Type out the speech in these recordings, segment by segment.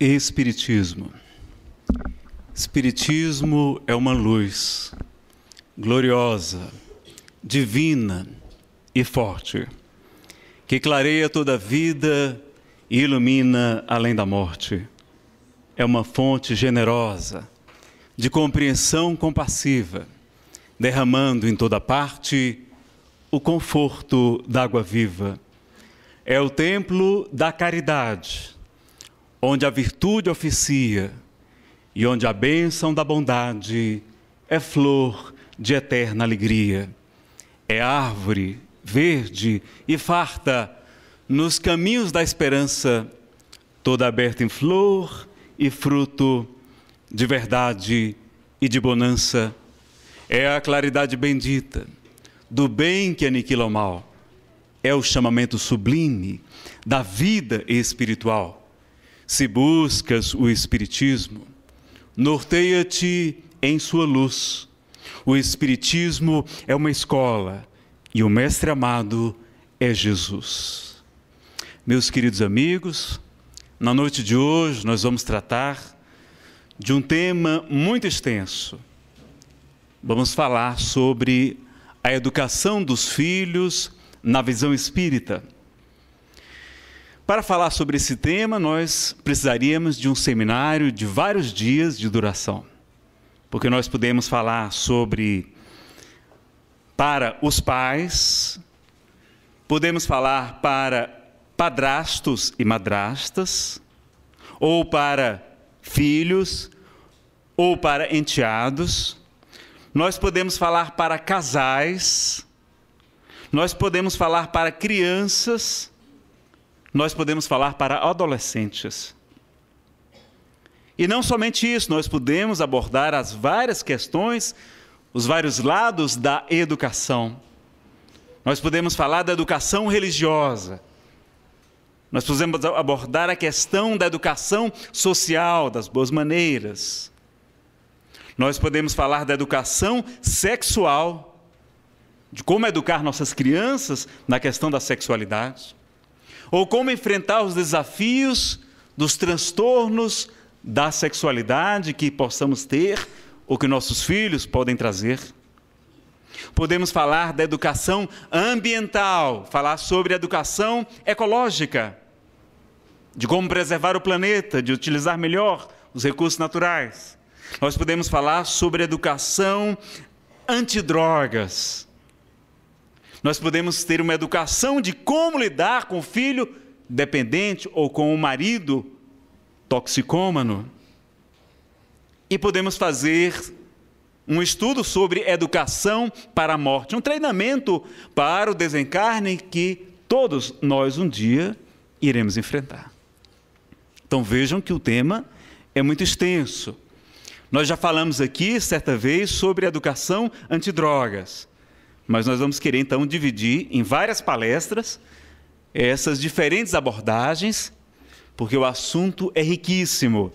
Espiritismo. Espiritismo é uma luz gloriosa, divina e forte, que clareia toda a vida e ilumina além da morte. É uma fonte generosa, de compreensão compassiva, derramando em toda parte o conforto da água viva. É o templo da caridade onde a virtude oficia e onde a bênção da bondade é flor de eterna alegria. É árvore verde e farta nos caminhos da esperança, toda aberta em flor e fruto de verdade e de bonança. É a claridade bendita do bem que aniquila o mal. É o chamamento sublime da vida espiritual se buscas o Espiritismo, norteia-te em sua luz. O Espiritismo é uma escola e o Mestre amado é Jesus. Meus queridos amigos, na noite de hoje nós vamos tratar de um tema muito extenso. Vamos falar sobre a educação dos filhos na visão espírita. Para falar sobre esse tema, nós precisaríamos de um seminário de vários dias de duração, porque nós podemos falar sobre para os pais, podemos falar para padrastos e madrastas, ou para filhos, ou para enteados. Nós podemos falar para casais, nós podemos falar para crianças nós podemos falar para adolescentes. E não somente isso, nós podemos abordar as várias questões, os vários lados da educação. Nós podemos falar da educação religiosa. Nós podemos abordar a questão da educação social, das boas maneiras. Nós podemos falar da educação sexual, de como educar nossas crianças na questão da sexualidade ou como enfrentar os desafios dos transtornos da sexualidade que possamos ter ou que nossos filhos podem trazer. Podemos falar da educação ambiental, falar sobre educação ecológica, de como preservar o planeta, de utilizar melhor os recursos naturais. Nós podemos falar sobre educação antidrogas, nós podemos ter uma educação de como lidar com o filho dependente ou com o marido toxicômano. E podemos fazer um estudo sobre educação para a morte, um treinamento para o desencarne que todos nós um dia iremos enfrentar. Então vejam que o tema é muito extenso. Nós já falamos aqui certa vez sobre educação antidrogas. Mas nós vamos querer então dividir em várias palestras essas diferentes abordagens, porque o assunto é riquíssimo.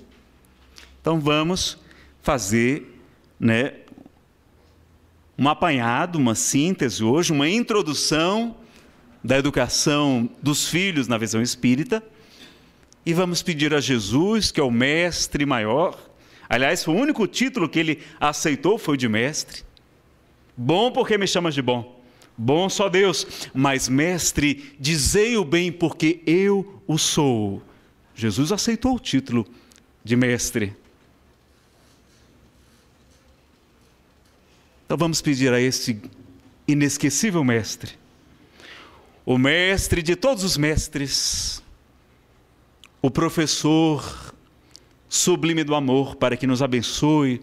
Então vamos fazer né, um apanhado, uma síntese hoje, uma introdução da educação dos filhos na visão espírita. E vamos pedir a Jesus, que é o mestre maior, aliás, o único título que ele aceitou foi o de mestre. Bom porque me chamas de bom. Bom só Deus. Mas, mestre, dizei o bem porque eu o sou. Jesus aceitou o título de mestre. Então vamos pedir a esse inesquecível mestre, o mestre de todos os mestres, o professor sublime do amor, para que nos abençoe,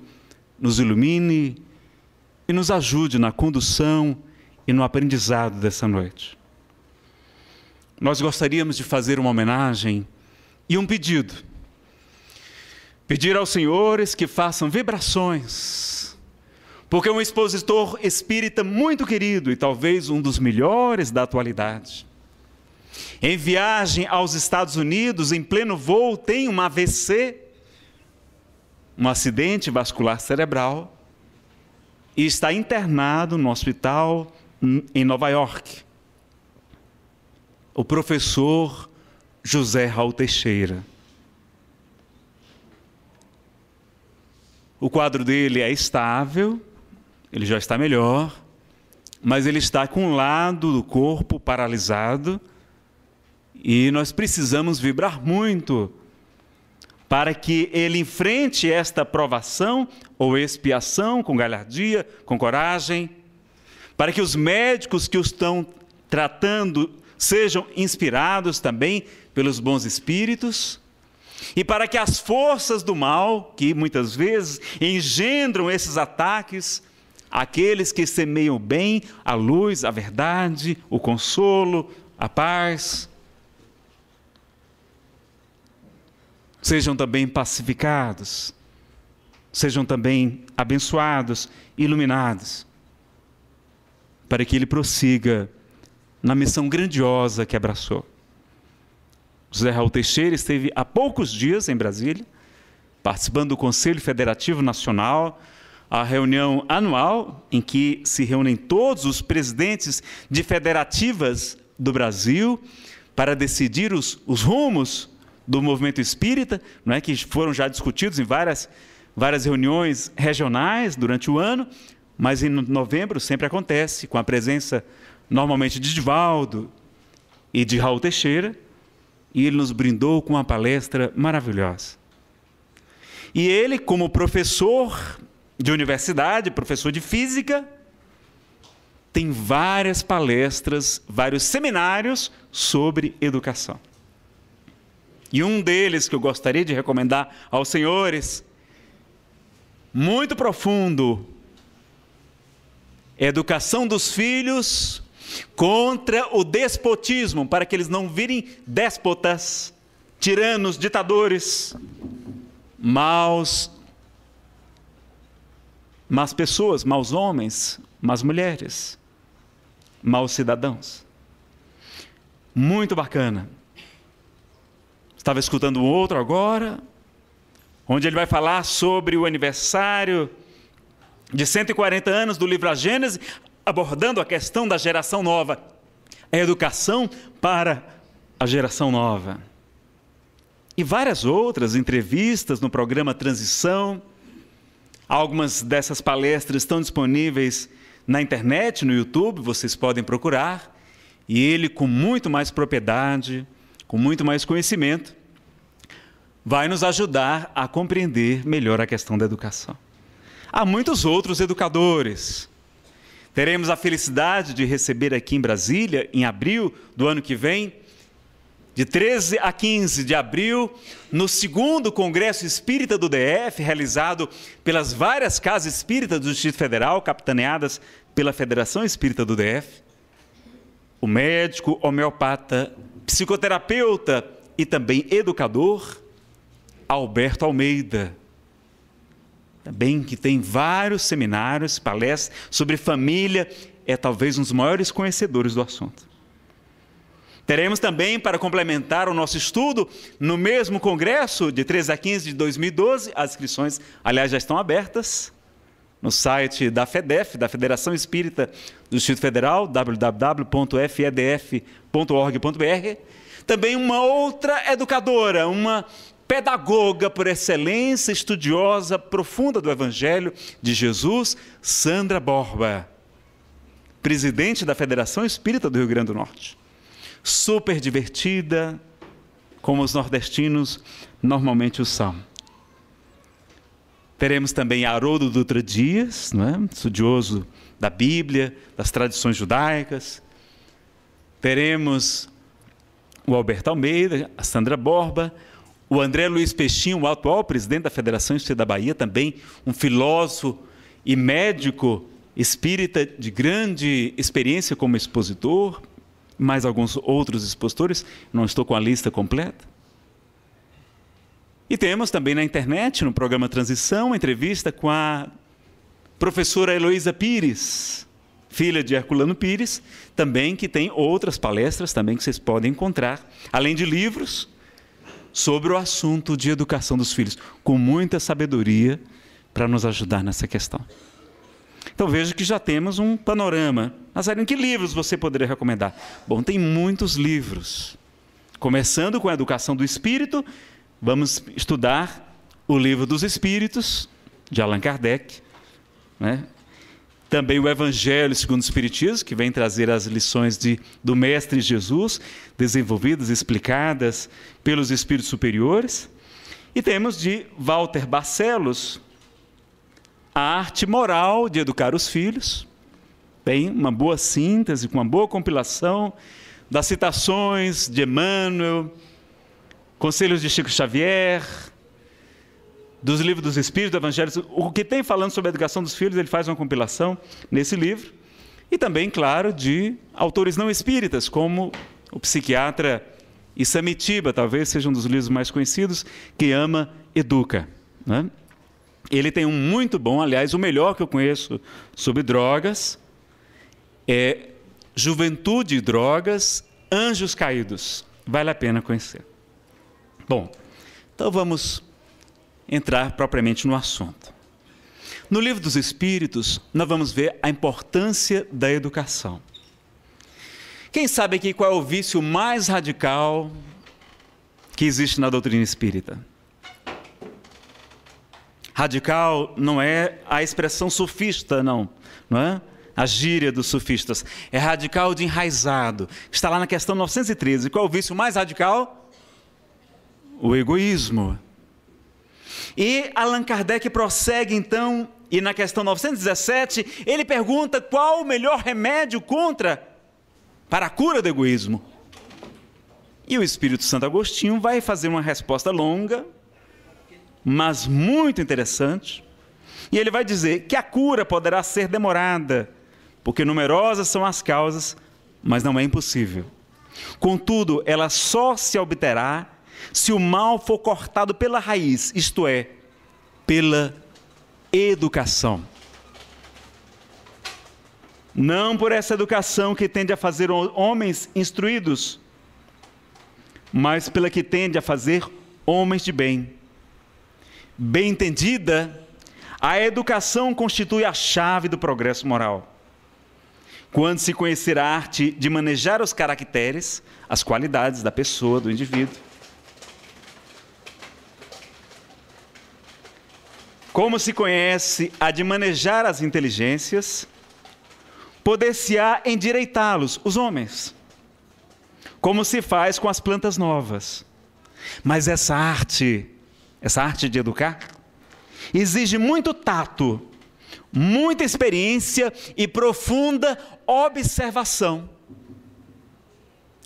nos ilumine e nos ajude na condução e no aprendizado dessa noite. Nós gostaríamos de fazer uma homenagem e um pedido. Pedir aos senhores que façam vibrações, porque um expositor espírita muito querido e talvez um dos melhores da atualidade. Em viagem aos Estados Unidos, em pleno voo, tem um AVC, um acidente vascular cerebral, e está internado no hospital em Nova York. O professor José Raul Teixeira. O quadro dele é estável, ele já está melhor, mas ele está com um lado do corpo paralisado e nós precisamos vibrar muito para que ele enfrente esta provação ou expiação com galhardia, com coragem, para que os médicos que o estão tratando sejam inspirados também pelos bons espíritos, e para que as forças do mal, que muitas vezes engendram esses ataques, aqueles que semeiam o bem, a luz, a verdade, o consolo, a paz, sejam também pacificados, sejam também abençoados, iluminados, para que ele prossiga na missão grandiosa que abraçou. José Raul Teixeira esteve há poucos dias em Brasília, participando do Conselho Federativo Nacional, a reunião anual em que se reúnem todos os presidentes de federativas do Brasil para decidir os, os rumos do movimento espírita, não é, que foram já discutidos em várias, várias reuniões regionais durante o ano, mas em novembro sempre acontece, com a presença normalmente de Divaldo e de Raul Teixeira, e ele nos brindou com uma palestra maravilhosa. E ele, como professor de universidade, professor de física, tem várias palestras, vários seminários sobre educação. E um deles que eu gostaria de recomendar aos senhores, muito profundo, educação dos filhos contra o despotismo, para que eles não virem déspotas, tiranos, ditadores, maus, más pessoas, maus homens, más mulheres, maus cidadãos. Muito bacana. Estava escutando um outro agora, onde ele vai falar sobre o aniversário de 140 anos do livro A Gênese, abordando a questão da geração nova. A é educação para a geração nova. E várias outras entrevistas no programa Transição. Algumas dessas palestras estão disponíveis na internet, no YouTube, vocês podem procurar. E ele, com muito mais propriedade, com muito mais conhecimento, vai nos ajudar a compreender melhor a questão da educação. Há muitos outros educadores. Teremos a felicidade de receber aqui em Brasília, em abril do ano que vem, de 13 a 15 de abril, no segundo Congresso Espírita do DF, realizado pelas várias casas espíritas do Distrito Federal, capitaneadas pela Federação Espírita do DF, o médico homeopata psicoterapeuta e também educador, Alberto Almeida. Também que tem vários seminários, palestras sobre família, é talvez um dos maiores conhecedores do assunto. Teremos também, para complementar o nosso estudo, no mesmo congresso, de 13 a 15 de 2012, as inscrições, aliás, já estão abertas no site da FEDEF, da Federação Espírita do Distrito Federal, www.fedf.org.br. Também uma outra educadora, uma pedagoga por excelência, estudiosa profunda do Evangelho de Jesus, Sandra Borba, presidente da Federação Espírita do Rio Grande do Norte. Super divertida, como os nordestinos normalmente o são. Teremos também Haroldo Dutra Dias, é? estudioso da Bíblia, das tradições judaicas. Teremos o Alberto Almeida, a Sandra Borba, o André Luiz Peixinho, o atual presidente da Federação Espírita da Bahia, também um filósofo e médico espírita de grande experiência como expositor, mais alguns outros expositores, não estou com a lista completa. E temos também na internet, no programa Transição, entrevista com a professora Heloísa Pires, filha de Herculano Pires, também que tem outras palestras também que vocês podem encontrar, além de livros sobre o assunto de educação dos filhos, com muita sabedoria para nos ajudar nessa questão. Então veja que já temos um panorama. Nazareno, que livros você poderia recomendar? Bom, tem muitos livros. Começando com a Educação do Espírito, Vamos estudar o livro dos Espíritos, de Allan Kardec, né? também o Evangelho segundo o Espiritismo, que vem trazer as lições de, do Mestre Jesus, desenvolvidas, explicadas pelos Espíritos superiores. E temos de Walter Barcelos, A Arte Moral de Educar os Filhos. Tem uma boa síntese, com uma boa compilação das citações de Emmanuel, Conselhos de Chico Xavier, dos livros dos Espíritos, do Evangelho. O que tem falando sobre a educação dos filhos, ele faz uma compilação nesse livro. E também, claro, de autores não espíritas, como o psiquiatra Isamitiba, talvez seja um dos livros mais conhecidos, que ama Educa. Né? Ele tem um muito bom, aliás, o melhor que eu conheço sobre drogas, é Juventude e Drogas, Anjos Caídos. Vale a pena conhecer. Bom, então vamos entrar propriamente no assunto. No livro dos Espíritos, nós vamos ver a importância da educação. Quem sabe aqui qual é o vício mais radical que existe na doutrina espírita? Radical não é a expressão sufista, não, não é? A gíria dos sufistas. É radical de enraizado. Está lá na questão 913. Qual é o vício mais radical? o egoísmo. E Allan Kardec prossegue então, e na questão 917, ele pergunta qual o melhor remédio contra para a cura do egoísmo. E o Espírito Santo Agostinho vai fazer uma resposta longa, mas muito interessante. E ele vai dizer que a cura poderá ser demorada, porque numerosas são as causas, mas não é impossível. Contudo, ela só se obterá se o mal for cortado pela raiz, isto é, pela educação. Não por essa educação que tende a fazer homens instruídos, mas pela que tende a fazer homens de bem. Bem entendida, a educação constitui a chave do progresso moral. Quando se conhecer a arte de manejar os caracteres, as qualidades da pessoa, do indivíduo, Como se conhece a de manejar as inteligências, poder-se-á endireitá-los, os homens, como se faz com as plantas novas. Mas essa arte, essa arte de educar, exige muito tato, muita experiência e profunda observação.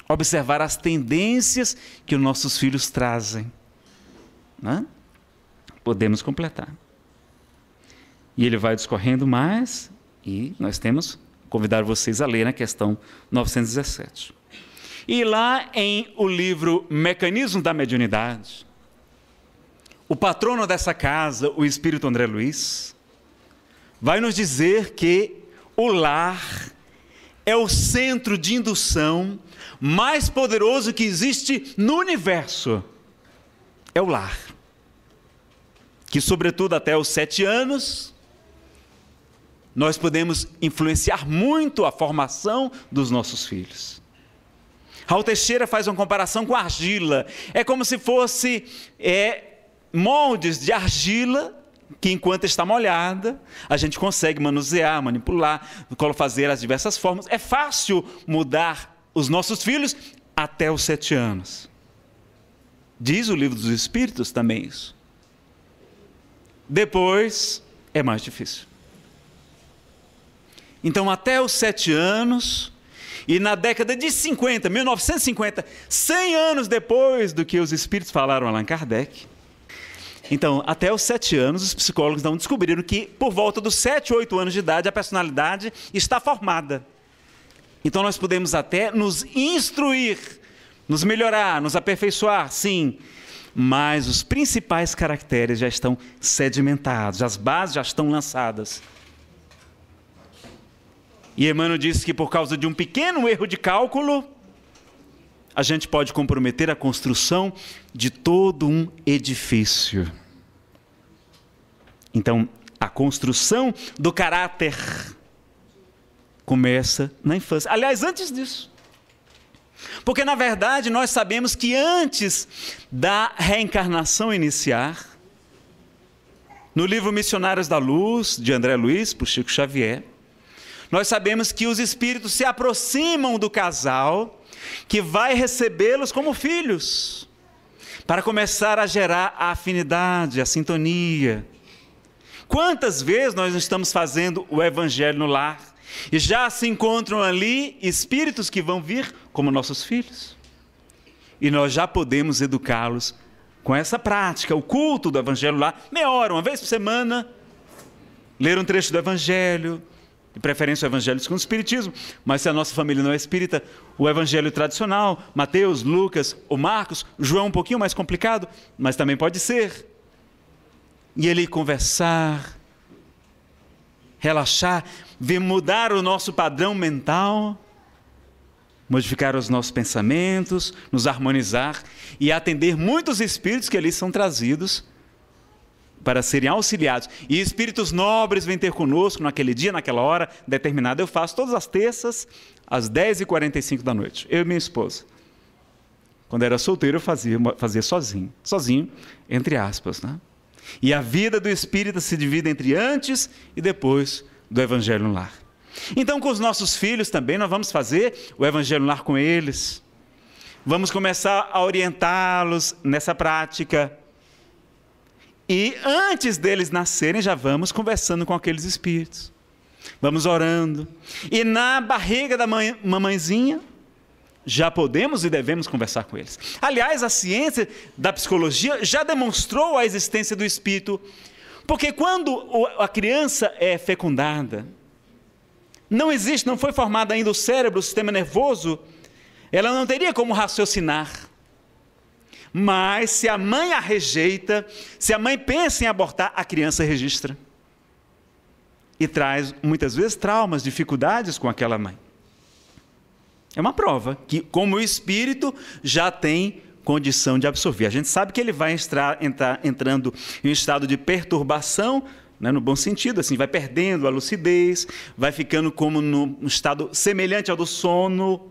Observar as tendências que os nossos filhos trazem. Né? Podemos completar. E ele vai discorrendo mais, e nós temos convidar vocês a ler a né, questão 917. E lá em o livro Mecanismo da Mediunidade, o patrono dessa casa, o espírito André Luiz, vai nos dizer que o lar é o centro de indução mais poderoso que existe no universo. É o lar. Que, sobretudo até os sete anos, nós podemos influenciar muito a formação dos nossos filhos. Raul Teixeira faz uma comparação com argila. É como se fosse é, moldes de argila que enquanto está molhada, a gente consegue manusear, manipular, fazer as diversas formas. É fácil mudar os nossos filhos até os sete anos. Diz o livro dos Espíritos também isso. Depois é mais difícil. Então, até os sete anos, e na década de 50, 1950, 100 anos depois do que os espíritos falaram a Allan Kardec, então, até os sete anos, os psicólogos não descobriram que, por volta dos sete, oito anos de idade, a personalidade está formada. Então, nós podemos até nos instruir, nos melhorar, nos aperfeiçoar, sim, mas os principais caracteres já estão sedimentados, as bases já estão lançadas. E Emmanuel disse que por causa de um pequeno erro de cálculo, a gente pode comprometer a construção de todo um edifício. Então, a construção do caráter começa na infância. Aliás, antes disso. Porque, na verdade, nós sabemos que antes da reencarnação iniciar, no livro Missionários da Luz, de André Luiz, por Chico Xavier, nós sabemos que os espíritos se aproximam do casal que vai recebê-los como filhos, para começar a gerar a afinidade, a sintonia. Quantas vezes nós estamos fazendo o evangelho no lar e já se encontram ali espíritos que vão vir como nossos filhos? E nós já podemos educá-los com essa prática, o culto do evangelho lá, meia hora, uma vez por semana, ler um trecho do evangelho, preferência o evangelho com o espiritismo, mas se a nossa família não é espírita, o evangelho tradicional, Mateus, Lucas ou Marcos, João é um pouquinho mais complicado, mas também pode ser. E ele conversar, relaxar, ver mudar o nosso padrão mental, modificar os nossos pensamentos, nos harmonizar e atender muitos espíritos que ali são trazidos para serem auxiliados. E espíritos nobres vêm ter conosco naquele dia, naquela hora determinada. Eu faço todas as terças, às 10h45 da noite. Eu e minha esposa. Quando era solteiro, eu fazia, fazia sozinho. Sozinho, entre aspas. Né? E a vida do espírita se divide entre antes e depois do evangelho no lar. Então, com os nossos filhos também, nós vamos fazer o evangelho no lar com eles. Vamos começar a orientá-los nessa prática e antes deles nascerem, já vamos conversando com aqueles espíritos. Vamos orando. E na barriga da mãe, mamãezinha, já podemos e devemos conversar com eles. Aliás, a ciência da psicologia já demonstrou a existência do espírito, porque quando a criança é fecundada, não existe, não foi formado ainda o cérebro, o sistema nervoso, ela não teria como raciocinar. Mas se a mãe a rejeita, se a mãe pensa em abortar, a criança registra. E traz muitas vezes traumas, dificuldades com aquela mãe. É uma prova que, como o espírito já tem condição de absorver. A gente sabe que ele vai entrar, entrar entrando em um estado de perturbação, né, no bom sentido, assim, vai perdendo a lucidez, vai ficando como num estado semelhante ao do sono,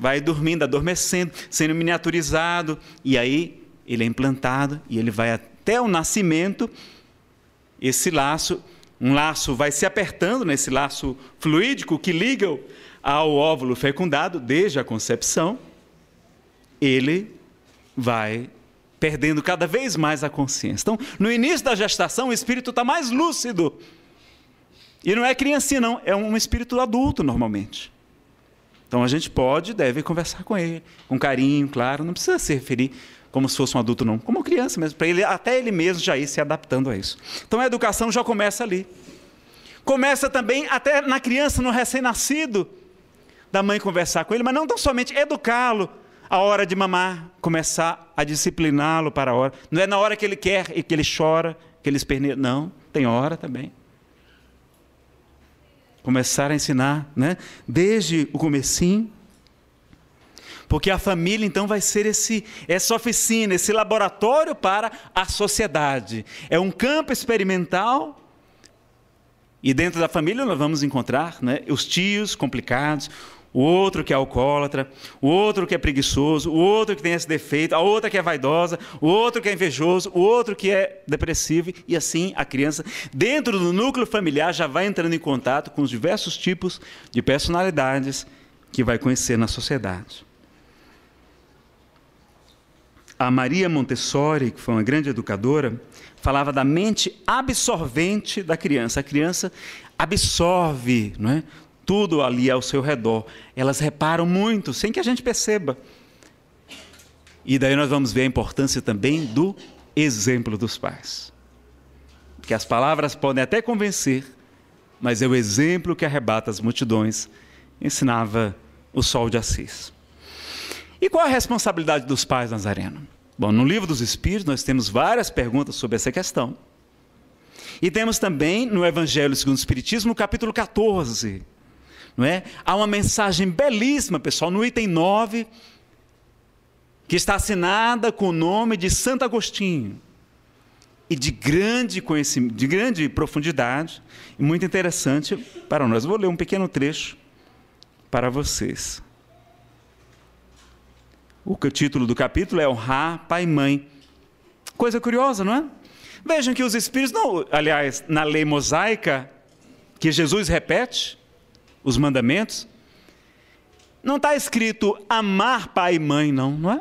vai dormindo, adormecendo, sendo miniaturizado, e aí ele é implantado e ele vai até o nascimento. Esse laço, um laço vai se apertando nesse né, laço fluídico que liga ao óvulo fecundado desde a concepção. Ele vai perdendo cada vez mais a consciência. Então, no início da gestação, o espírito está mais lúcido. E não é criancinha, não, é um espírito adulto normalmente. Então a gente pode, deve conversar com ele, com carinho, claro, não precisa se referir como se fosse um adulto não, como criança mesmo, para ele até ele mesmo já ir se adaptando a isso. Então a educação já começa ali. Começa também até na criança, no recém-nascido, da mãe conversar com ele, mas não tão somente educá-lo a hora de mamar, começar a discipliná-lo para a hora. Não é na hora que ele quer e que ele chora, que ele esperneia, não, tem hora também começar a ensinar, né? Desde o comecinho. Porque a família então vai ser esse essa oficina, esse laboratório para a sociedade. É um campo experimental e dentro da família nós vamos encontrar né, os tios complicados, o outro que é alcoólatra, o outro que é preguiçoso, o outro que tem esse defeito, a outra que é vaidosa, o outro que é invejoso, o outro que é depressivo, e assim a criança, dentro do núcleo familiar, já vai entrando em contato com os diversos tipos de personalidades que vai conhecer na sociedade. A Maria Montessori, que foi uma grande educadora, falava da mente absorvente da criança. A criança absorve não é? tudo ali ao seu redor. Elas reparam muito, sem que a gente perceba. E daí nós vamos ver a importância também do exemplo dos pais. Que as palavras podem até convencer, mas é o exemplo que arrebata as multidões, ensinava o Sol de Assis. E qual a responsabilidade dos pais Nazareno? Bom, no livro dos Espíritos nós temos várias perguntas sobre essa questão. E temos também no Evangelho segundo o Espiritismo, no capítulo 14, não é? Há uma mensagem belíssima, pessoal, no item 9, que está assinada com o nome de Santo Agostinho e de grande conhecimento, de grande profundidade, e muito interessante para nós. Vou ler um pequeno trecho para vocês. O título do capítulo é Honrar Pai e Mãe. Coisa curiosa, não é? Vejam que os espíritos, não, aliás, na lei mosaica, que Jesus repete, os mandamentos, não está escrito amar pai e mãe, não, não é?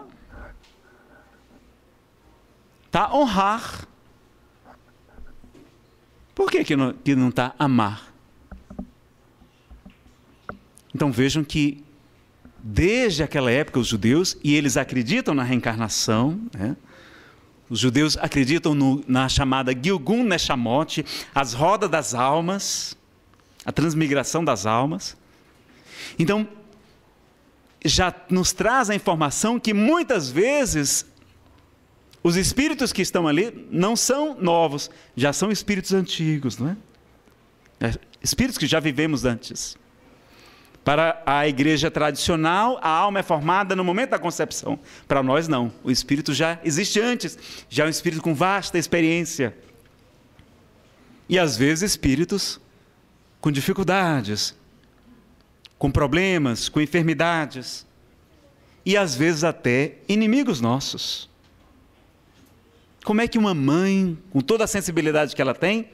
Está honrar. Por que, que não está que não tá amar? Então vejam que, desde aquela época, os judeus, e eles acreditam na reencarnação, né? os judeus acreditam no, na chamada Gilgun Neshamot, as rodas das almas, a transmigração das almas. Então, já nos traz a informação que muitas vezes os espíritos que estão ali não são novos, já são espíritos antigos, não é? é? Espíritos que já vivemos antes. Para a igreja tradicional, a alma é formada no momento da concepção. Para nós, não. O espírito já existe antes. Já é um espírito com vasta experiência. E às vezes, espíritos com dificuldades, com problemas, com enfermidades e às vezes até inimigos nossos. Como é que uma mãe, com toda a sensibilidade que ela tem,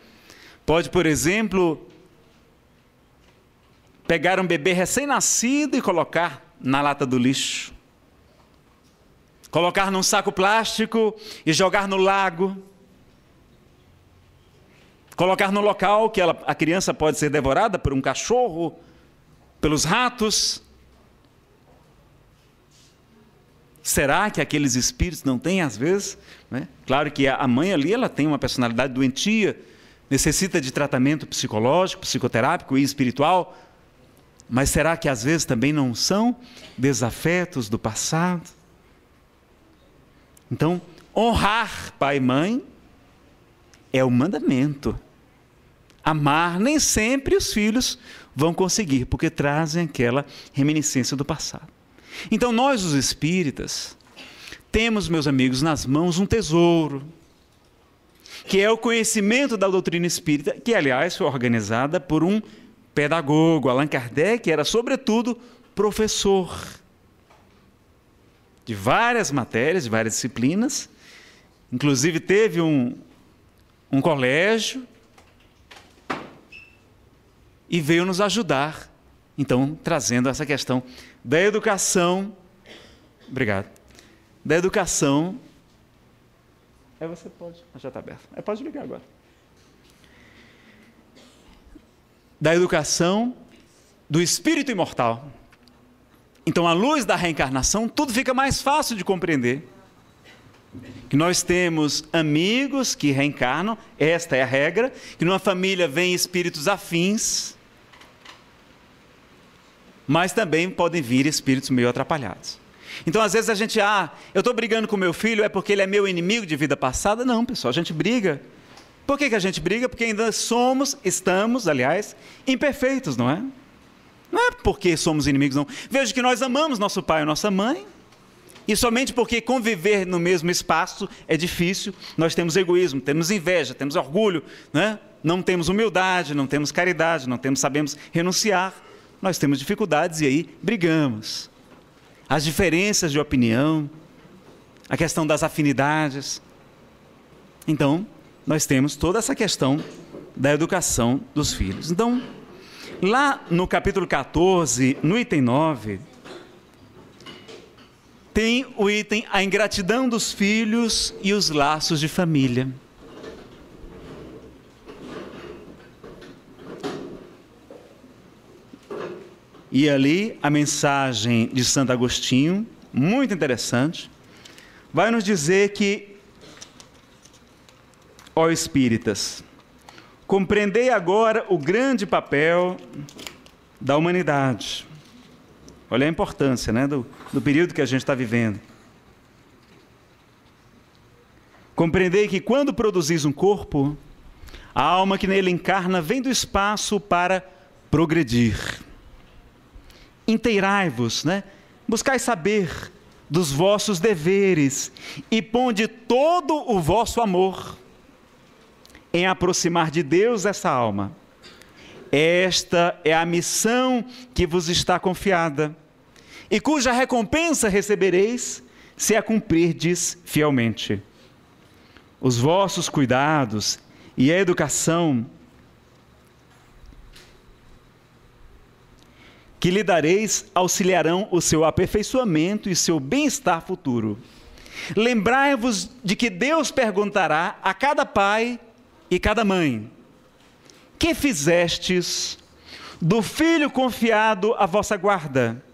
pode, por exemplo, pegar um bebê recém-nascido e colocar na lata do lixo? Colocar num saco plástico e jogar no lago? Colocar no local que ela, a criança pode ser devorada por um cachorro, pelos ratos. Será que aqueles espíritos não têm, às vezes? Né? Claro que a mãe ali ela tem uma personalidade doentia, necessita de tratamento psicológico, psicoterápico e espiritual. Mas será que às vezes também não são desafetos do passado? Então, honrar pai e mãe é o mandamento amar, nem sempre os filhos vão conseguir, porque trazem aquela reminiscência do passado. Então, nós, os espíritas, temos, meus amigos, nas mãos um tesouro, que é o conhecimento da doutrina espírita, que, aliás, foi organizada por um pedagogo. Allan Kardec era, sobretudo, professor de várias matérias, de várias disciplinas. Inclusive, teve um, um colégio e veio nos ajudar, então, trazendo essa questão da educação. Obrigado. Da educação. É, você pode. Ah, já está aberto. É, pode ligar agora. Da educação do espírito imortal. Então, à luz da reencarnação, tudo fica mais fácil de compreender. Que nós temos amigos que reencarnam, esta é a regra, que numa família vem espíritos afins, mas também podem vir espíritos meio atrapalhados. Então, às vezes a gente, ah, eu estou brigando com meu filho, é porque ele é meu inimigo de vida passada? Não, pessoal, a gente briga. Por que, que a gente briga? Porque ainda somos, estamos, aliás, imperfeitos, não é? Não é porque somos inimigos, não. Veja que nós amamos nosso pai e nossa mãe, e somente porque conviver no mesmo espaço é difícil, nós temos egoísmo, temos inveja, temos orgulho, né? não temos humildade, não temos caridade, não temos, sabemos renunciar nós temos dificuldades e aí brigamos. As diferenças de opinião, a questão das afinidades. Então, nós temos toda essa questão da educação dos filhos. Então, lá no capítulo 14, no item 9, tem o item a ingratidão dos filhos e os laços de família. E ali a mensagem de Santo Agostinho, muito interessante, vai nos dizer que, ó espíritas, compreendei agora o grande papel da humanidade. Olha a importância né, do, do período que a gente está vivendo. Compreendei que quando produzis um corpo, a alma que nele encarna vem do espaço para progredir inteirai-vos, né? Buscai saber dos vossos deveres e ponde todo o vosso amor em aproximar de Deus essa alma. Esta é a missão que vos está confiada e cuja recompensa recebereis se a cumprirdes fielmente. Os vossos cuidados e a educação que lhe dareis auxiliarão o seu aperfeiçoamento e seu bem-estar futuro. Lembrai-vos de que Deus perguntará a cada pai e cada mãe: Que fizestes do filho confiado à vossa guarda?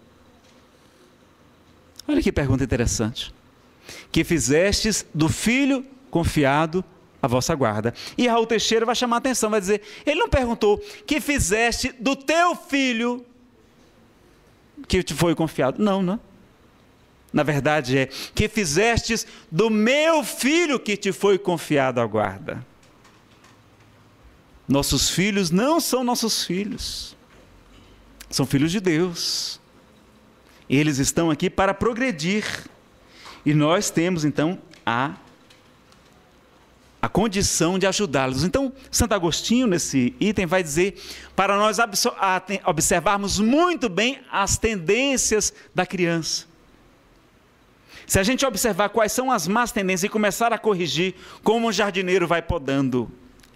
Olha que pergunta interessante. Que fizestes do filho confiado à vossa guarda. E Raul Teixeira vai chamar a atenção, vai dizer: Ele não perguntou que fizeste do teu filho que te foi confiado. Não, não. Na verdade é que fizestes do meu filho que te foi confiado a guarda. Nossos filhos não são nossos filhos. São filhos de Deus. Eles estão aqui para progredir. E nós temos então a a condição de ajudá-los. Então, Santo Agostinho, nesse item, vai dizer para nós observarmos muito bem as tendências da criança. Se a gente observar quais são as más tendências e começar a corrigir, como um jardineiro vai podando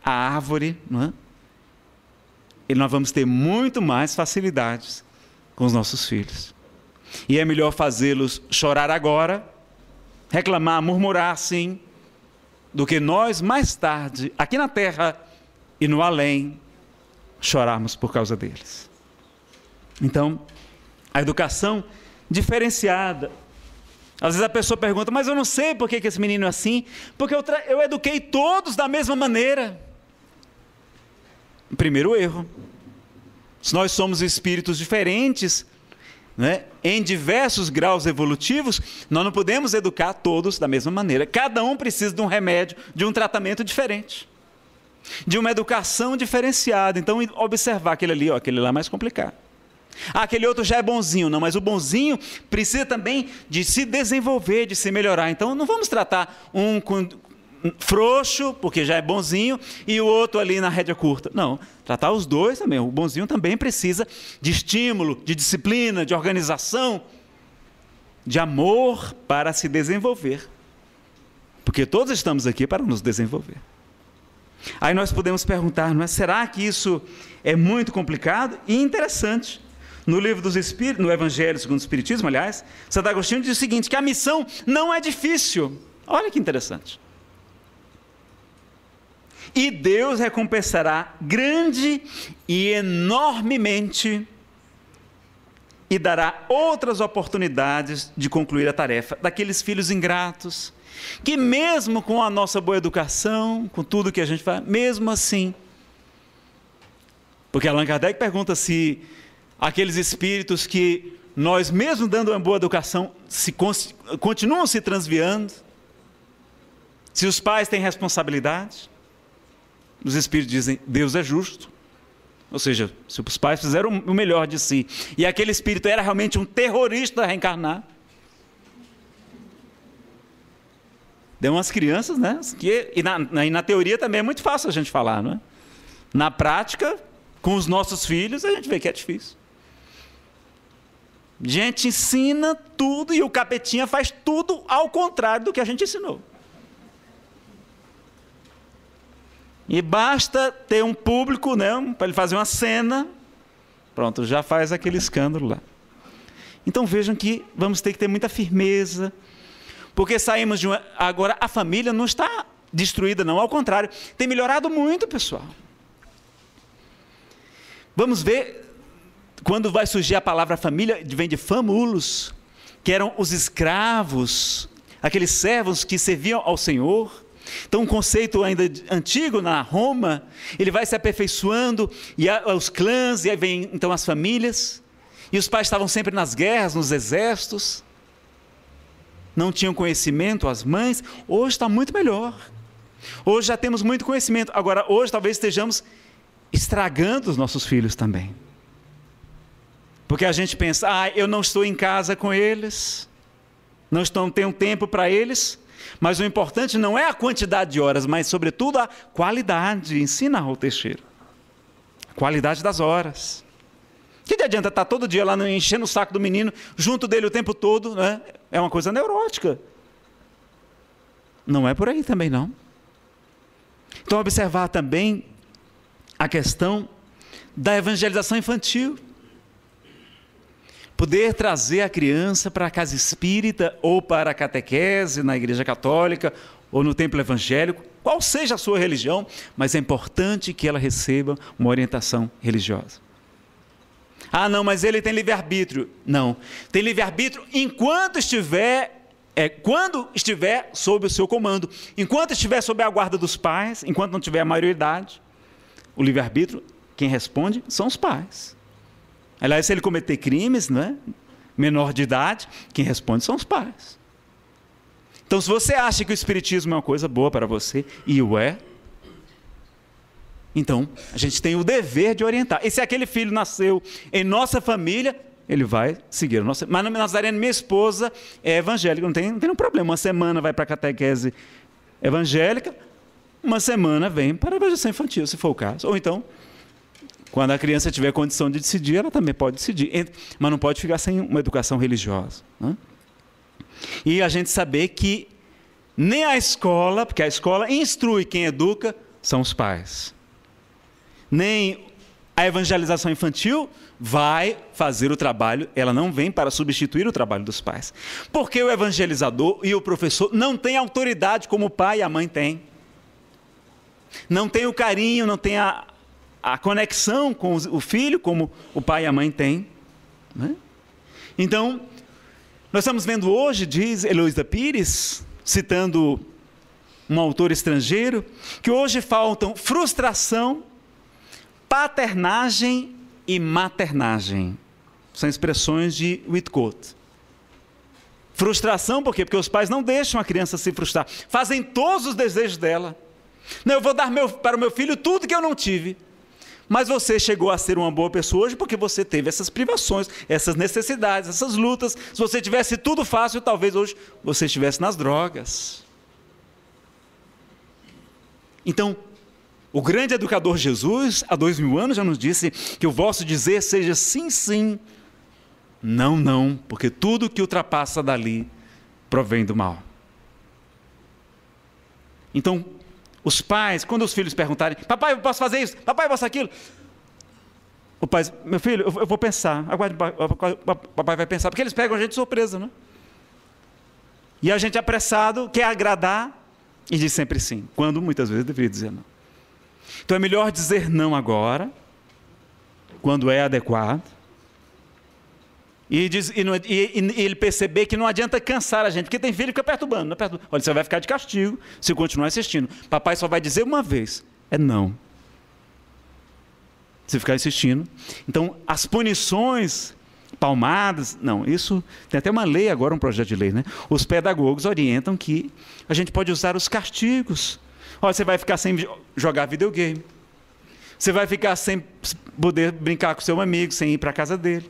a árvore, não é? nós vamos ter muito mais facilidades com os nossos filhos. E é melhor fazê-los chorar agora, reclamar, murmurar, sim, do que nós mais tarde, aqui na terra e no além, chorarmos por causa deles. Então, a educação diferenciada. Às vezes a pessoa pergunta, mas eu não sei por que, esse menino é assim, porque eu, eu eduquei todos da mesma maneira. Primeiro erro. Se nós somos espíritos diferentes, né? em diversos graus evolutivos, nós não podemos educar todos da mesma maneira. Cada um precisa de um remédio, de um tratamento diferente, de uma educação diferenciada. Então, observar aquele ali, ó, aquele lá é mais complicado. Ah, aquele outro já é bonzinho, não, mas o bonzinho precisa também de se desenvolver, de se melhorar. Então, não vamos tratar um com, frouxo, porque já é bonzinho, e o outro ali na rédea curta. Não, tratar os dois também. O bonzinho também precisa de estímulo, de disciplina, de organização, de amor para se desenvolver. Porque todos estamos aqui para nos desenvolver. Aí nós podemos perguntar, não é? Será que isso é muito complicado e interessante? No livro dos Espíritos, no Evangelho segundo o Espiritismo, aliás, Santo Agostinho diz o seguinte: que a missão não é difícil. Olha que interessante e Deus recompensará grande e enormemente e dará outras oportunidades de concluir a tarefa daqueles filhos ingratos que mesmo com a nossa boa educação, com tudo que a gente faz, mesmo assim, porque Allan Kardec pergunta se aqueles espíritos que nós mesmo dando uma boa educação se continuam se transviando, se os pais têm responsabilidade, os espíritos dizem: Deus é justo. Ou seja, se os pais fizeram o melhor de si e aquele espírito era realmente um terrorista a reencarnar. Deu umas crianças, né? Que, e, na, e na teoria também é muito fácil a gente falar, não é? Na prática, com os nossos filhos, a gente vê que é difícil. A gente ensina tudo e o capetinha faz tudo ao contrário do que a gente ensinou. E basta ter um público, né, para ele fazer uma cena, pronto, já faz aquele escândalo lá. Então vejam que vamos ter que ter muita firmeza, porque saímos de uma. Agora, a família não está destruída, não, ao contrário, tem melhorado muito, pessoal. Vamos ver quando vai surgir a palavra família, vem de famulos, que eram os escravos, aqueles servos que serviam ao Senhor. Então, um conceito ainda antigo na Roma, ele vai se aperfeiçoando, e os clãs, e aí vem então as famílias. E os pais estavam sempre nas guerras, nos exércitos, não tinham conhecimento, as mães. Hoje está muito melhor. Hoje já temos muito conhecimento. Agora, hoje talvez estejamos estragando os nossos filhos também. Porque a gente pensa, ah, eu não estou em casa com eles, não estou, não tenho tempo para eles. Mas o importante não é a quantidade de horas, mas, sobretudo, a qualidade. Ensina ao Teixeira. Qualidade das horas. Que adianta estar tá todo dia lá enchendo o saco do menino, junto dele o tempo todo, né? É uma coisa neurótica. Não é por aí também, não. Então, observar também a questão da evangelização infantil poder trazer a criança para a casa espírita ou para a catequese na igreja católica ou no templo evangélico, qual seja a sua religião, mas é importante que ela receba uma orientação religiosa. Ah, não, mas ele tem livre-arbítrio. Não. Tem livre-arbítrio enquanto estiver é, quando estiver sob o seu comando. Enquanto estiver sob a guarda dos pais, enquanto não tiver a maioridade, o livre-arbítrio, quem responde são os pais. Aliás, se ele cometer crimes, né? menor de idade, quem responde são os pais. Então, se você acha que o Espiritismo é uma coisa boa para você, e o é, então a gente tem o dever de orientar. E se aquele filho nasceu em nossa família, ele vai seguir o nossa. Mas na minha esposa é evangélica, não tem, não tem nenhum problema. Uma semana vai para a catequese evangélica, uma semana vem para a evangelização infantil, se for o caso. Ou então quando a criança tiver condição de decidir, ela também pode decidir, mas não pode ficar sem uma educação religiosa. Né? E a gente saber que nem a escola, porque a escola instrui quem educa, são os pais. Nem a evangelização infantil vai fazer o trabalho, ela não vem para substituir o trabalho dos pais. Porque o evangelizador e o professor não têm autoridade como o pai e a mãe têm. Não tem o carinho, não tem a, a conexão com o filho, como o pai e a mãe têm. Né? Então, nós estamos vendo hoje, diz Heloísa Pires, citando um autor estrangeiro, que hoje faltam frustração, paternagem e maternagem. São expressões de Whitcourt. Frustração por quê? Porque os pais não deixam a criança se frustrar. Fazem todos os desejos dela. Não, eu vou dar meu, para o meu filho tudo que eu não tive. Mas você chegou a ser uma boa pessoa hoje porque você teve essas privações, essas necessidades, essas lutas. Se você tivesse tudo fácil, talvez hoje você estivesse nas drogas. Então, o grande educador Jesus, há dois mil anos, já nos disse que o vosso dizer seja sim, sim, não, não, porque tudo que ultrapassa dali provém do mal. Então, os pais, quando os filhos perguntarem: Papai, eu posso fazer isso? Papai, eu posso aquilo? O pai, meu filho, eu vou pensar. Aguarde, papai vai pensar. Porque eles pegam a gente de surpresa, né? E a gente apressado quer agradar e diz sempre sim, quando muitas vezes deveria dizer não. Então é melhor dizer não agora, quando é adequado, e, diz, e, não, é, e, e, ele perceber que não adianta cansar a gente, porque tem filho que fica perturbando, não é perturbando. Olha, você vai ficar de castigo se continuar insistindo. Papai só vai dizer uma vez: é não. Se ficar insistindo. Então, as punições, palmadas, não, isso tem até uma lei agora, um projeto de lei, né? Os pedagogos orientam que a gente pode usar os castigos. Olha, você vai ficar sem jogar videogame. Você vai ficar sem poder brincar com seu amigo, sem ir para a casa dele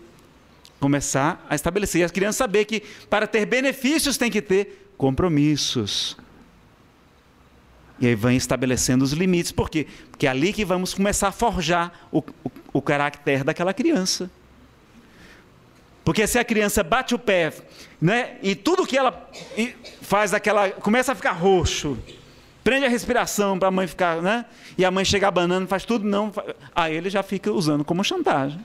começar a estabelecer. E as crianças saber que para ter benefícios tem que ter compromissos. E aí vem estabelecendo os limites. Por quê? Porque é ali que vamos começar a forjar o, o, o caráter daquela criança. Porque se a criança bate o pé, né, e tudo que ela faz aquela começa a ficar roxo, prende a respiração para a mãe ficar, né? E a mãe chega abanando, faz tudo não, aí ele já fica usando como chantagem.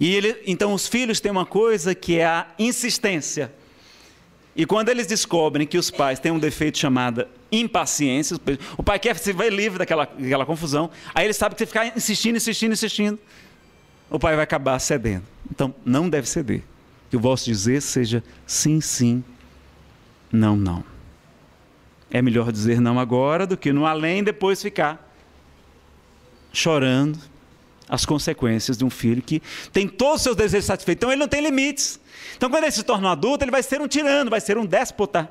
E ele, então os filhos têm uma coisa que é a insistência. E quando eles descobrem que os pais têm um defeito chamado impaciência, o pai quer se ver livre daquela, daquela confusão, aí ele sabe que se ficar insistindo, insistindo, insistindo, o pai vai acabar cedendo. Então, não deve ceder. Que o vosso dizer seja sim, sim, não, não. É melhor dizer não agora do que no além depois ficar chorando, as consequências de um filho que tem todos os seus desejos satisfeitos. Então ele não tem limites. Então quando ele se torna um adulto, ele vai ser um tirano, vai ser um déspota.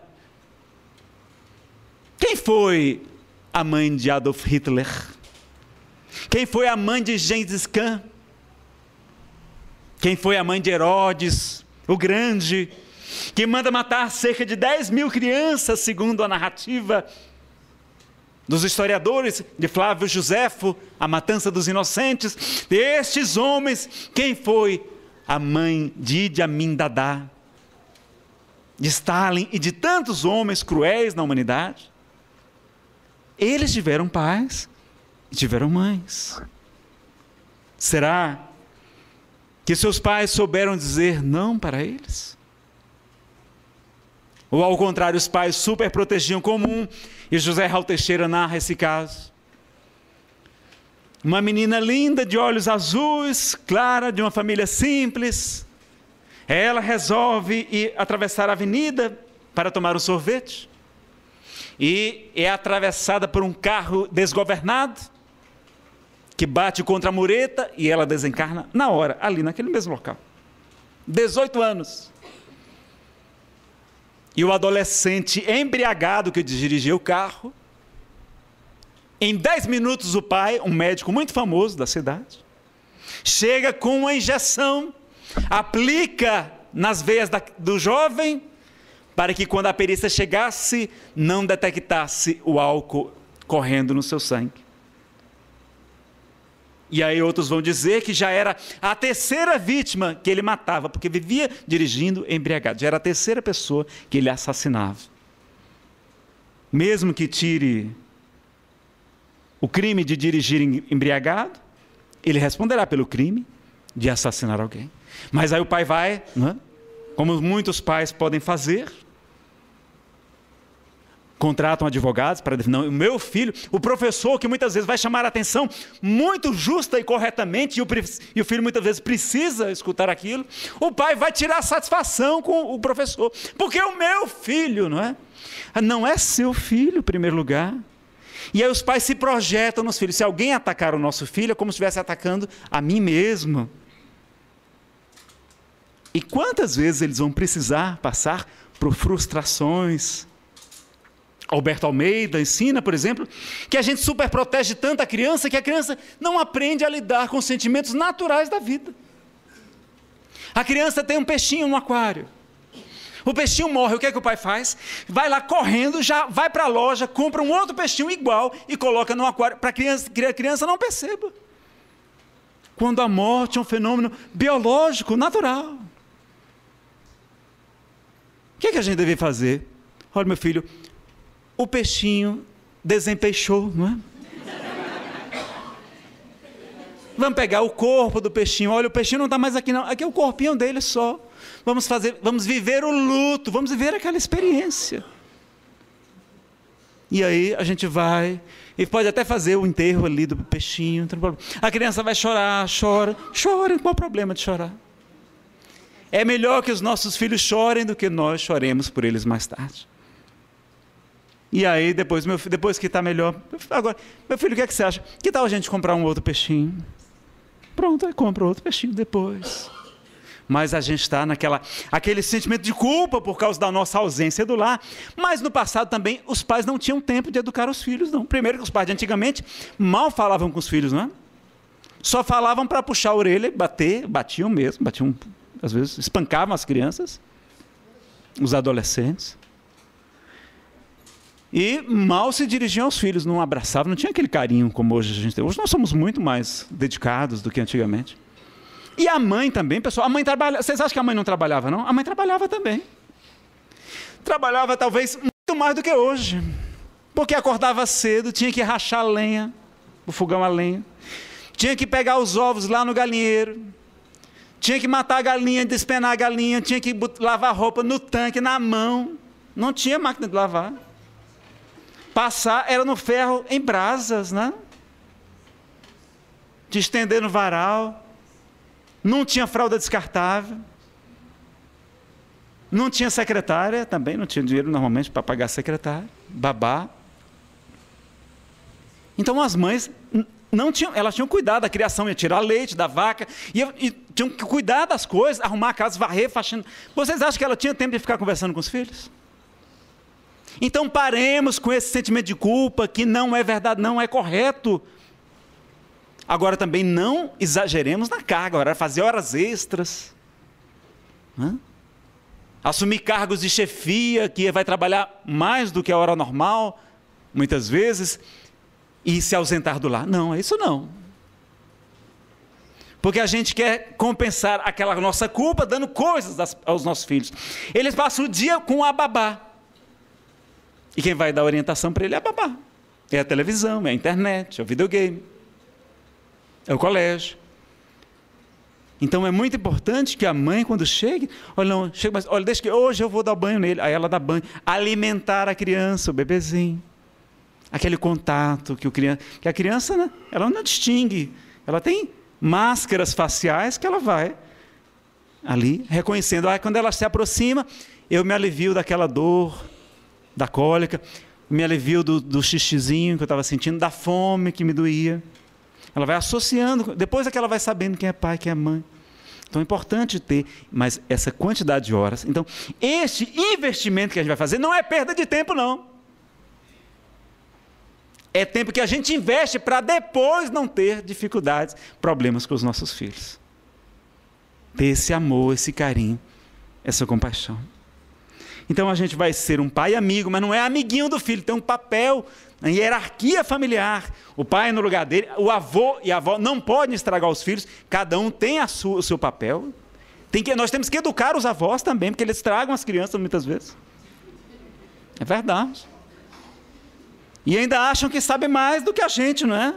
Quem foi a mãe de Adolf Hitler? Quem foi a mãe de Gengis Khan? Quem foi a mãe de Herodes, o Grande, que manda matar cerca de 10 mil crianças, segundo a narrativa dos historiadores, de Flávio Josefo, a matança dos inocentes, destes homens, quem foi a mãe de Idi Amin Dada, de Stalin e de tantos homens cruéis na humanidade? Eles tiveram pais e tiveram mães. Será que seus pais souberam dizer não para eles? Ou ao contrário, os pais super protegiam comum, e José Raul Teixeira narra esse caso. Uma menina linda, de olhos azuis, clara, de uma família simples. Ela resolve ir atravessar a avenida para tomar um sorvete. E é atravessada por um carro desgovernado, que bate contra a mureta e ela desencarna na hora, ali naquele mesmo local. 18 anos e o adolescente embriagado que dirigia o carro. Em 10 minutos, o pai, um médico muito famoso da cidade, chega com uma injeção, aplica nas veias da, do jovem, para que quando a perícia chegasse, não detectasse o álcool correndo no seu sangue. E aí outros vão dizer que já era a terceira vítima que ele matava, porque vivia dirigindo embriagado. Já era a terceira pessoa que ele assassinava. Mesmo que tire o crime de dirigir embriagado, ele responderá pelo crime de assassinar alguém. Mas aí o pai vai, né? como muitos pais podem fazer, contratam advogados para definir. O meu filho, o professor que muitas vezes vai chamar a atenção muito justa e corretamente, e o, e o filho muitas vezes precisa escutar aquilo, o pai vai tirar satisfação com o professor, porque é o meu filho, não é? Não é seu filho, em primeiro lugar. E aí os pais se projetam nos filhos. Se alguém atacar o nosso filho, é como se estivesse atacando a mim mesmo. E quantas vezes eles vão precisar passar por frustrações, Alberto Almeida ensina, por exemplo, que a gente superprotege tanto a criança que a criança não aprende a lidar com os sentimentos naturais da vida. A criança tem um peixinho no aquário. O peixinho morre, o que é que o pai faz? Vai lá correndo, já vai para a loja, compra um outro peixinho igual e coloca no aquário para criança, que a criança não perceba. Quando a morte é um fenômeno biológico, natural. O que, é que a gente deve fazer? Olha, meu filho, o peixinho desempeixou, não é? Vamos pegar o corpo do peixinho. Olha, o peixinho não está mais aqui, não. Aqui é o corpinho dele só. Vamos fazer, vamos viver o luto, vamos viver aquela experiência. E aí a gente vai e pode até fazer o enterro ali do peixinho. A criança vai chorar, chora, chora. Qual o problema de chorar? É melhor que os nossos filhos chorem do que nós choremos por eles mais tarde. E aí depois, meu, depois que está melhor. Agora, meu filho, o que, é que você acha? Que tal a gente comprar um outro peixinho? Pronto, aí compra outro peixinho depois. Mas a gente está naquela aquele sentimento de culpa por causa da nossa ausência do lar. Mas no passado também os pais não tinham tempo de educar os filhos, não. Primeiro que os pais de antigamente mal falavam com os filhos, não é? Só falavam para puxar a orelha e bater, batiam mesmo, batiam, às vezes espancavam as crianças, os adolescentes. E mal se dirigiam aos filhos, não abraçavam, não tinha aquele carinho como hoje a gente tem. Hoje nós somos muito mais dedicados do que antigamente. E a mãe também, pessoal. A mãe trabalha. Vocês acham que a mãe não trabalhava, não? A mãe trabalhava também. Trabalhava talvez muito mais do que hoje. Porque acordava cedo, tinha que rachar lenha, o fogão a lenha. Tinha que pegar os ovos lá no galinheiro. Tinha que matar a galinha, despenar a galinha, tinha que lavar roupa no tanque, na mão. Não tinha máquina de lavar. Passar era no ferro em brasas, né? De estender no varal. Não tinha fralda descartável. Não tinha secretária, também não tinha dinheiro normalmente para pagar secretária, babá. Então as mães não tinham, elas tinham cuidado da criação, ia tirar leite da vaca, ia, e tinham que cuidar das coisas, arrumar a casa, varrer, faxina. Vocês acham que ela tinha tempo de ficar conversando com os filhos? Então paremos com esse sentimento de culpa que não é verdade, não é correto. Agora também não exageremos na carga, agora é fazer horas extras. Hã? Assumir cargos de chefia, que vai trabalhar mais do que a hora normal, muitas vezes, e se ausentar do lar. Não, é isso não. Porque a gente quer compensar aquela nossa culpa dando coisas aos nossos filhos. Eles passam o dia com a babá. E quem vai dar orientação para ele é a babá. É a televisão, é a internet, é o videogame, é o colégio. Então é muito importante que a mãe, quando chegue, olha, não, chega, mas olha, deixa que hoje eu vou dar banho nele. Aí ela dá banho. Alimentar a criança, o bebezinho. Aquele contato que, o criança, que a criança, né, ela não distingue. Ela tem máscaras faciais que ela vai ali reconhecendo. Aí quando ela se aproxima, eu me alivio daquela dor da cólica, me aliviou do, do xixizinho que eu estava sentindo, da fome que me doía. Ela vai associando, depois é que ela vai sabendo quem é pai, quem é mãe. Então é importante ter, mas essa quantidade de horas. Então, este investimento que a gente vai fazer não é perda de tempo, não. É tempo que a gente investe para depois não ter dificuldades, problemas com os nossos filhos. Ter esse amor, esse carinho, essa compaixão. Então a gente vai ser um pai amigo, mas não é amiguinho do filho, tem um papel na hierarquia familiar. O pai no lugar dele, o avô e a avó não podem estragar os filhos, cada um tem sua, o seu papel. Tem que, nós temos que educar os avós também, porque eles estragam as crianças muitas vezes. É verdade. E ainda acham que sabem mais do que a gente, não é?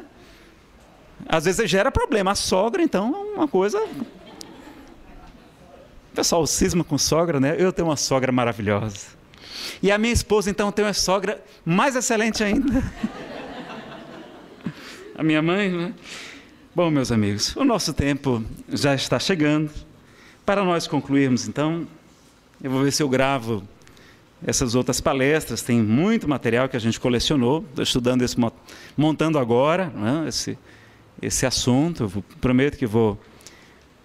Às vezes gera problema. A sogra, então, é uma coisa o pessoal cisma com sogra, né? Eu tenho uma sogra maravilhosa. E a minha esposa, então, tem uma sogra mais excelente ainda. a minha mãe, né? Bom, meus amigos, o nosso tempo já está chegando. Para nós concluirmos, então, eu vou ver se eu gravo essas outras palestras. Tem muito material que a gente colecionou. Estou estudando esse, montando agora né? esse, esse assunto. Eu prometo que vou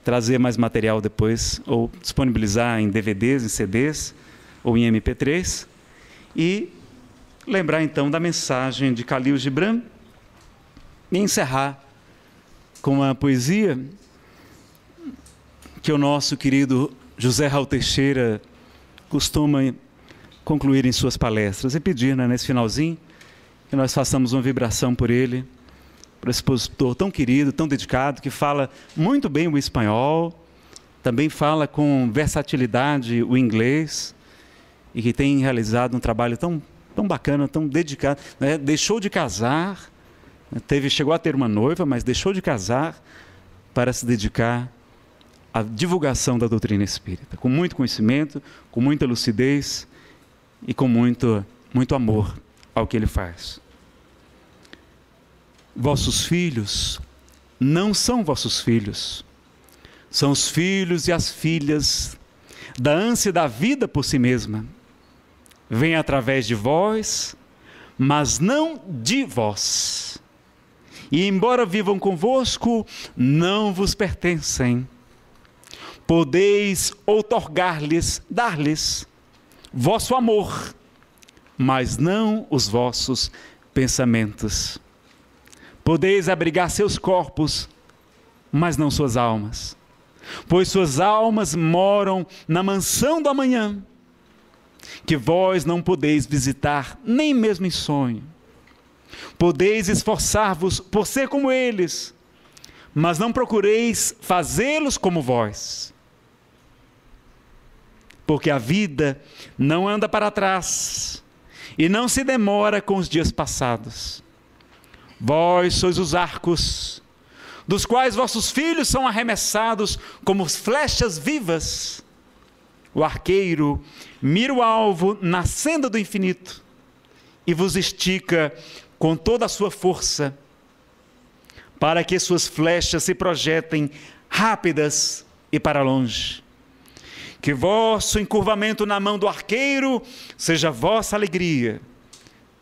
trazer mais material depois, ou disponibilizar em DVDs, em CDs ou em MP3. E lembrar então da mensagem de Khalil Gibran e encerrar com a poesia que o nosso querido José Raul Teixeira costuma concluir em suas palestras e pedir né, nesse finalzinho que nós façamos uma vibração por ele para esse expositor tão querido, tão dedicado, que fala muito bem o espanhol, também fala com versatilidade o inglês e que tem realizado um trabalho tão, tão bacana, tão dedicado. Né? Deixou de casar, né? teve, chegou a ter uma noiva, mas deixou de casar para se dedicar à divulgação da doutrina espírita, com muito conhecimento, com muita lucidez e com muito, muito amor ao que ele faz vossos filhos não são vossos filhos, são os filhos e as filhas da ânsia da vida por si mesma. Vem através de vós, mas não de vós. E embora vivam convosco, não vos pertencem. Podeis outorgar-lhes, dar-lhes vosso amor, mas não os vossos pensamentos. Podeis abrigar seus corpos, mas não suas almas, pois suas almas moram na mansão do amanhã, que vós não podeis visitar, nem mesmo em sonho. Podeis esforçar-vos por ser como eles, mas não procureis fazê-los como vós. Porque a vida não anda para trás e não se demora com os dias passados Vós sois os arcos, dos quais vossos filhos são arremessados como flechas vivas. O arqueiro mira o alvo na senda do infinito e vos estica com toda a sua força, para que suas flechas se projetem rápidas e para longe. Que vosso encurvamento na mão do arqueiro seja vossa alegria,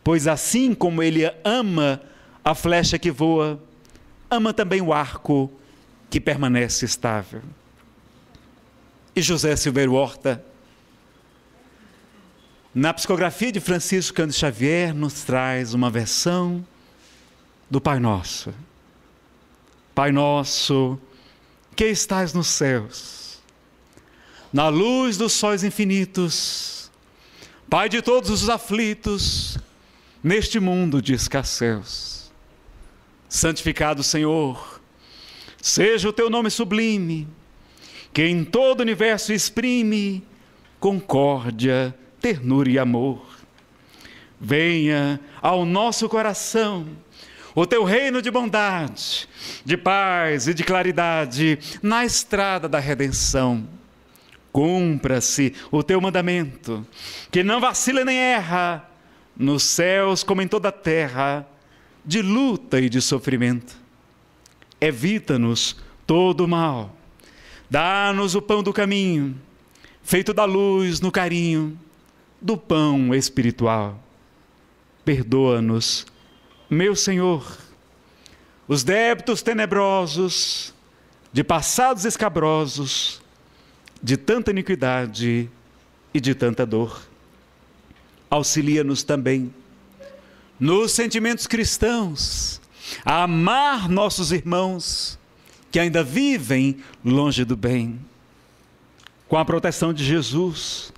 pois assim como ele ama, a flecha que voa, ama também o arco que permanece estável. E José Silveiro Horta, na psicografia de Francisco Cândido Xavier, nos traz uma versão do Pai Nosso. Pai Nosso, que estás nos céus, na luz dos sóis infinitos, Pai de todos os aflitos, neste mundo de escasseus santificado Senhor, seja o teu nome sublime, que em todo o universo exprime concórdia, ternura e amor. Venha ao nosso coração o teu reino de bondade, de paz e de claridade na estrada da redenção. Cumpra-se o teu mandamento, que não vacila nem erra, nos céus como em toda a terra de luta e de sofrimento. Evita-nos todo o mal. Dá-nos o pão do caminho, feito da luz no carinho, do pão espiritual. Perdoa-nos, meu Senhor, os débitos tenebrosos, de passados escabrosos, de tanta iniquidade e de tanta dor. Auxilia-nos também nos sentimentos cristãos, a amar nossos irmãos que ainda vivem longe do bem. Com a proteção de Jesus,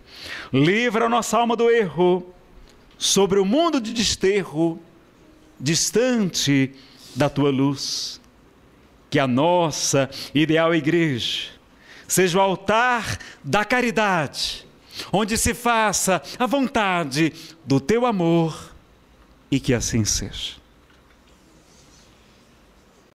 livra a nossa alma do erro, sobre o mundo de desterro, distante da tua luz. Que a nossa ideal igreja seja o altar da caridade, onde se faça a vontade do teu amor e que assim seja.